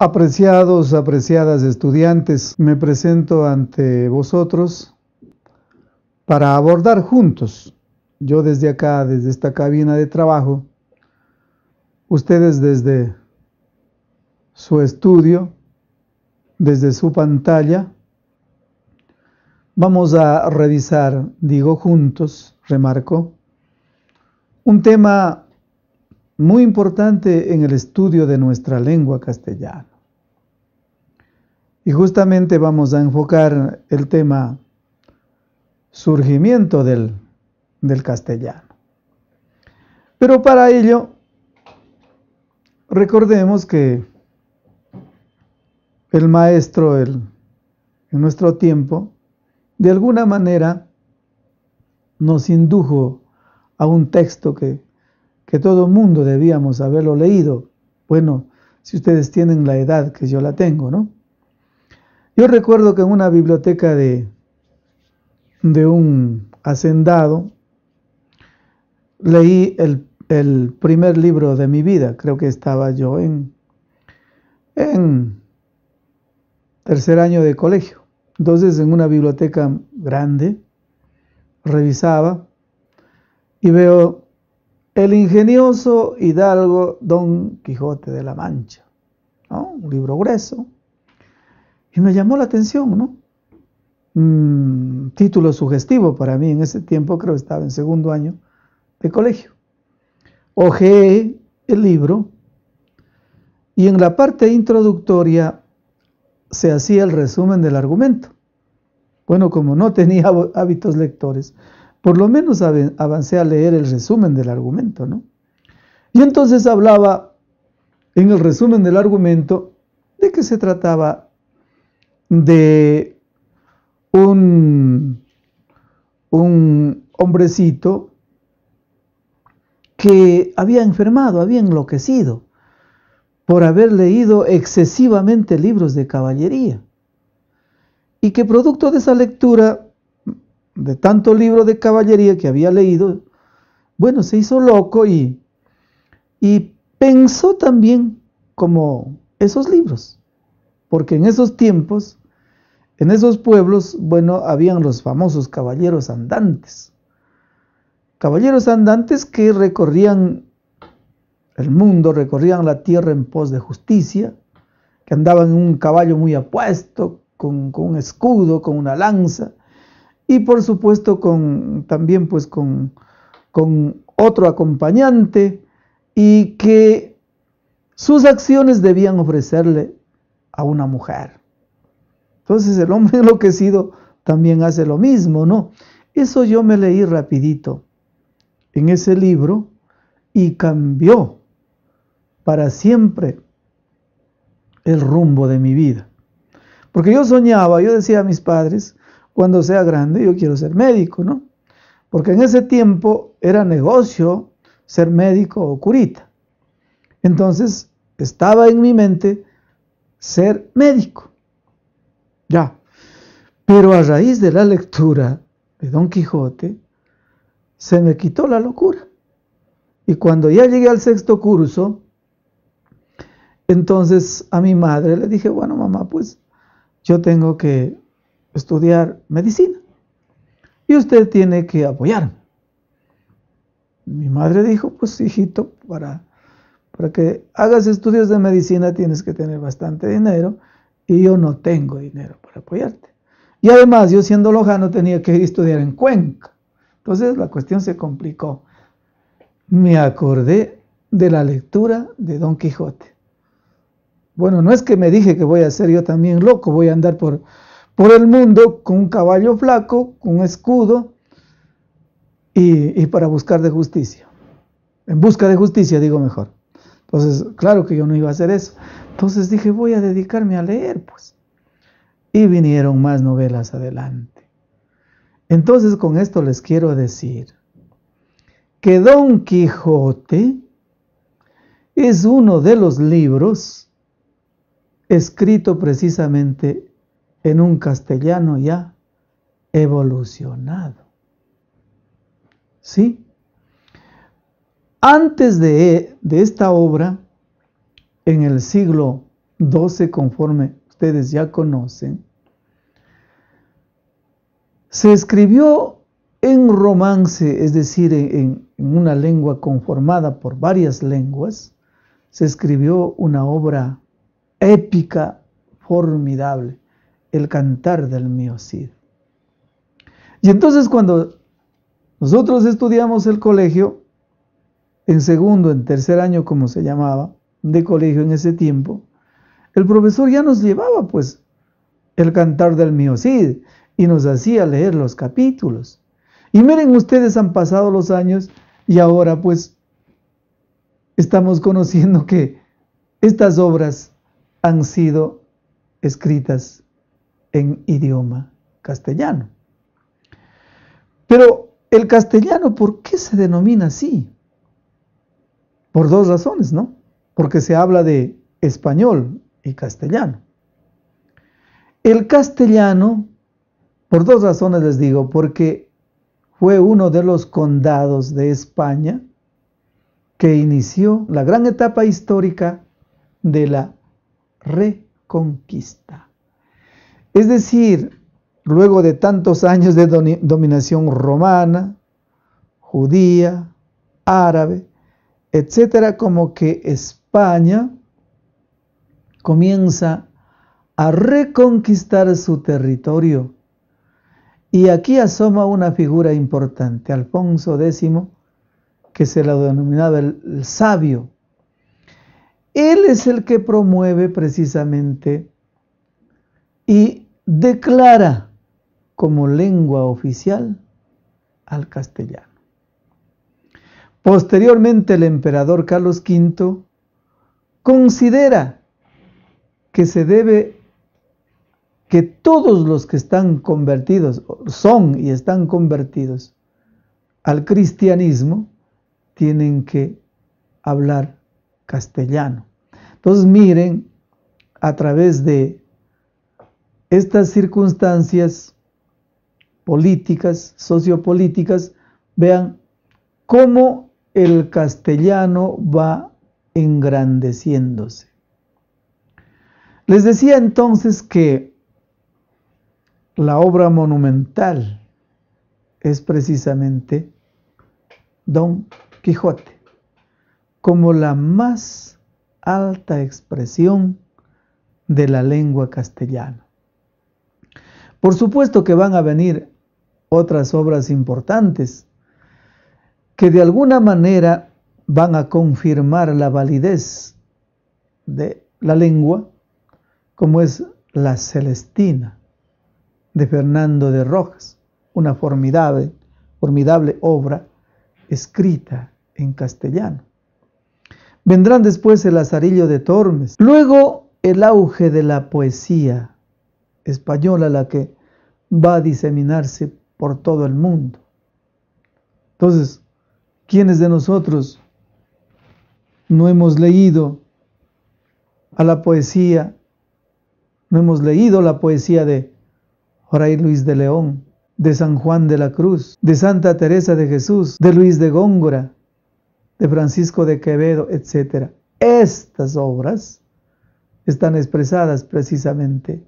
Apreciados, apreciadas estudiantes, me presento ante vosotros para abordar juntos, yo desde acá, desde esta cabina de trabajo, ustedes desde su estudio, desde su pantalla, vamos a revisar, digo juntos, remarco, un tema muy importante en el estudio de nuestra lengua castellana. Y justamente vamos a enfocar el tema surgimiento del, del castellano. Pero para ello, recordemos que el maestro el, en nuestro tiempo, de alguna manera, nos indujo a un texto que que todo mundo debíamos haberlo leído. Bueno, si ustedes tienen la edad que yo la tengo, ¿no? Yo recuerdo que en una biblioteca de, de un hacendado leí el, el primer libro de mi vida. Creo que estaba yo en, en tercer año de colegio. Entonces, en una biblioteca grande, revisaba y veo el ingenioso hidalgo Don Quijote de la Mancha, un libro grueso. Y me llamó la atención, ¿no? Mm, título sugestivo para mí en ese tiempo, creo que estaba en segundo año de colegio. Ojeé el libro y en la parte introductoria se hacía el resumen del argumento. Bueno, como no tenía hábitos lectores, por lo menos avancé a leer el resumen del argumento, ¿no? Y entonces hablaba en el resumen del argumento de que se trataba de un, un hombrecito que había enfermado, había enloquecido por haber leído excesivamente libros de caballería y que producto de esa lectura de tanto libro de caballería que había leído, bueno, se hizo loco y, y pensó también como esos libros, porque en esos tiempos, en esos pueblos, bueno, habían los famosos caballeros andantes, caballeros andantes que recorrían el mundo, recorrían la tierra en pos de justicia, que andaban en un caballo muy apuesto, con, con un escudo, con una lanza, y por supuesto con, también pues con, con otro acompañante y que sus acciones debían ofrecerle a una mujer. Entonces el hombre enloquecido también hace lo mismo, ¿no? Eso yo me leí rapidito en ese libro y cambió para siempre el rumbo de mi vida. Porque yo soñaba, yo decía a mis padres, cuando sea grande yo quiero ser médico, ¿no? Porque en ese tiempo era negocio ser médico o curita. Entonces estaba en mi mente ser médico. Ya. Pero a raíz de la lectura de Don Quijote, se me quitó la locura. Y cuando ya llegué al sexto curso, entonces a mi madre le dije, bueno, mamá, pues yo tengo que estudiar medicina. Y usted tiene que apoyarme. Mi madre dijo, pues hijito, para, para que hagas estudios de medicina tienes que tener bastante dinero y yo no tengo dinero para apoyarte. Y además yo siendo lojano tenía que estudiar en Cuenca. Entonces la cuestión se complicó. Me acordé de la lectura de Don Quijote. Bueno, no es que me dije que voy a ser yo también loco, voy a andar por, por el mundo con un caballo flaco, con un escudo y, y, para buscar de justicia. En busca de justicia, digo mejor. Entonces, claro que yo no iba a hacer eso. Entonces dije, voy a dedicarme a leer, pues. Y vinieron más novelas adelante. Entonces, con esto les quiero decir que Don Quijote es uno de los libros escrito precisamente en un castellano ya evolucionado. ¿Sí? Antes de, de esta obra, en el siglo XII, conforme ustedes ya conocen, se escribió en romance, es decir, en, una lengua conformada por varias lenguas, se escribió una obra épica, formidable, el cantar del miocid. Y entonces cuando nosotros estudiamos el colegio, en segundo, en tercer año, como se llamaba, de colegio en ese tiempo, el profesor ya nos llevaba pues el cantar del miocid y nos hacía leer los capítulos. Y miren, ustedes han pasado los años y ahora pues estamos conociendo que estas obras han sido escritas en idioma castellano. Pero el castellano, ¿por qué se denomina así? Por dos razones, ¿no? Porque se habla de español y castellano. El castellano, por dos razones les digo, porque fue uno de los condados de España que inició la gran etapa histórica de la reconquista. Es decir, luego de tantos años de dominación romana, judía, árabe, etc., como que España comienza a reconquistar su territorio. Y aquí asoma una figura importante, Alfonso X, que se lo denominaba el sabio. Él es el que promueve precisamente y declara como lengua oficial al castellano. Posteriormente el emperador Carlos V considera que se debe que todos los que están convertidos, son y están convertidos al cristianismo, tienen que hablar castellano. Entonces miren, a través de estas circunstancias políticas, sociopolíticas, vean cómo el castellano va engrandeciéndose. Les decía entonces que la obra monumental es precisamente Don Quijote, como la más alta expresión de la lengua castellana. Por supuesto que van a venir otras obras importantes que de alguna manera van a confirmar la validez de la lengua, como es la Celestina de Fernando de Rojas, una formidable, formidable obra escrita en castellano. Vendrán después el Azarillo de Tormes, luego el auge de la poesía española la que va a diseminarse por todo el mundo. Entonces, ¿quiénes de nosotros no hemos leído a la poesía, no hemos leído la poesía de Joray Luis de León, de San Juan de la Cruz, de Santa Teresa de Jesús, de Luis de Góngora, de Francisco de Quevedo, etcétera? Estas obras están expresadas precisamente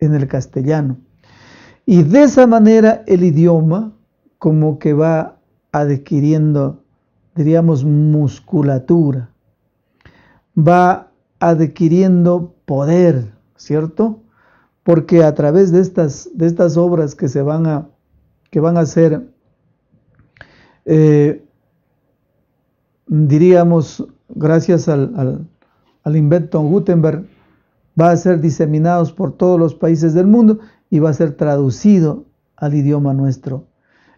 en el castellano. Y de esa manera el idioma como que va adquiriendo, diríamos, musculatura, va adquiriendo poder, ¿cierto? Porque a través de estas, de estas obras que se van a, que van a eh, diríamos, gracias al, al, al invento Gutenberg, va a ser diseminado por todos los países del mundo y va a ser traducido al idioma nuestro.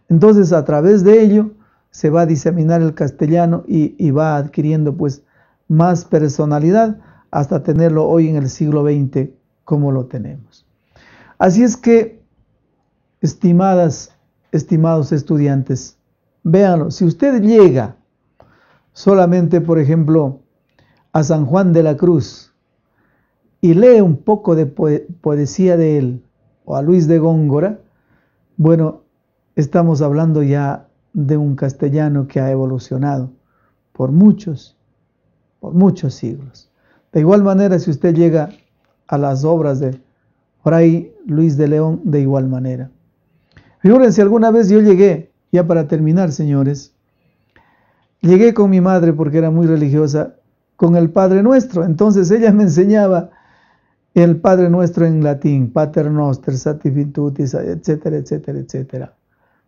Entonces, a través de ello, se va a diseminar el castellano y, va adquiriendo pues más personalidad hasta tenerlo hoy en el siglo XX como lo tenemos. Así es que, estimadas, estimados estudiantes, véanlo, si usted llega solamente, por ejemplo, a San Juan de la Cruz, y lee un poco de poesía de él o a Luis de Góngora, bueno, estamos hablando ya de un castellano que ha evolucionado por muchos, por muchos siglos. De igual manera, si usted llega a las obras de Fray Luis de León, de igual manera. Fíjense, alguna vez yo llegué, ya para terminar, señores, llegué con mi madre porque era muy religiosa, con el Padre Nuestro. Entonces ella me enseñaba el Padre Nuestro en latín, Pater Noster, sativitutis, etcétera, etcétera, etcétera.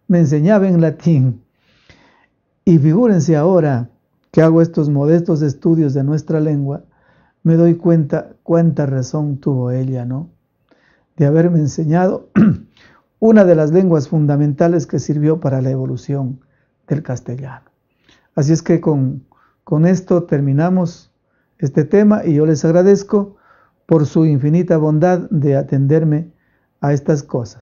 Me enseñaba en latín. Y figúrense ahora que hago estos modestos estudios de nuestra lengua, me doy cuenta cuánta razón tuvo ella, ¿no? De haberme enseñado una de las lenguas fundamentales que sirvió para la evolución del castellano. Así es que con esto terminamos este tema y yo les agradezco por su infinita bondad de atenderme a estas cosas.